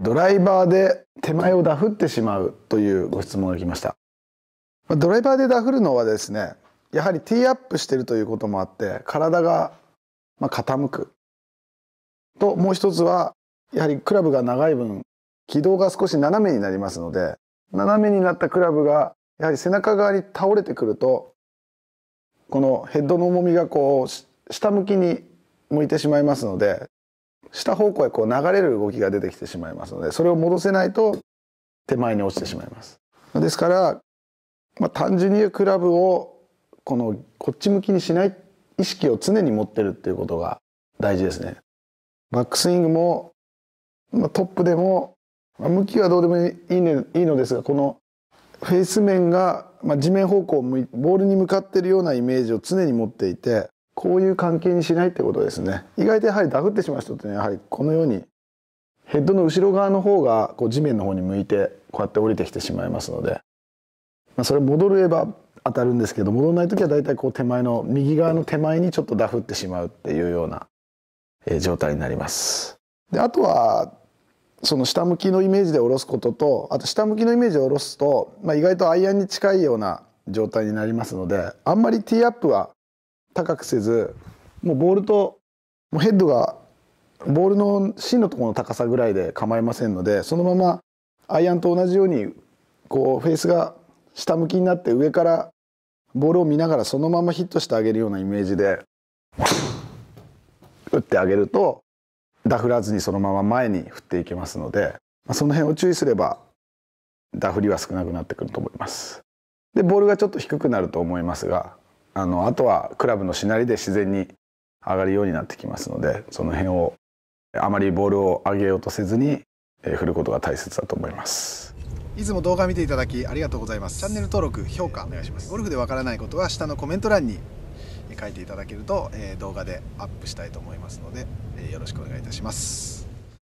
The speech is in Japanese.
ドライバーで手前をダフってしまうというご質問が来ましたドライバーでダフるのはですねやはりティーアップしてるということもあって体が傾くともう一つはやはりクラブが長い分軌道が少し斜めになりますので斜めになったクラブがやはり背中側に倒れてくるとこのヘッドの重みがこう下向きに向いてしまいますので下方向へこう流れる動きが出てきてしまいますのでそれを戻せないと手前に落ちてしまいます。ですから、まあ、単純に言うクラブをこのこっち向きにしない意識を常に持ってるっていうことが大事ですね。バックスイングも、まあ、トップでも、まあ、向きはどうでもいい,、ね、いいのですがこのフェイス面が、まあ、地面方向をボールに向かっているようなイメージを常に持っていてこういう関係にしないってことですね意外とやはりダフってしまう人ってねやはりこのようにヘッドの後ろ側の方がこう地面の方に向いてこうやって降りてきてしまいますので、まあ、それ戻れば当たるんですけど戻らない時は大体こう手前の右側の手前にちょっとダフってしまうっていうような状態になります。であとはその下向きのイメージで下ろすこととあと下向きのイメージで下ろすと、まあ、意外とアイアンに近いような状態になりますのであんまりティーアップは高くせずもうボールともうヘッドがボールの芯のところの高さぐらいで構いませんのでそのままアイアンと同じようにこうフェースが下向きになって上からボールを見ながらそのままヒットしてあげるようなイメージで打ってあげるとダフらずにそのまま前に振っていけますので、まあ、その辺を注意すればダフりは少なくなってくると思います。でボールがちょっと低くなると思いますがあのあとはクラブのしなりで自然に上がるようになってきますのでその辺をあまりボールを上げようとせずに、えー、振ることが大切だと思いますいつも動画見ていただきありがとうございますチャンネル登録評価お願いしますゴルフでわからないことは下のコメント欄に書いていただけると、えー、動画でアップしたいと思いますので、えー、よろしくお願いいたします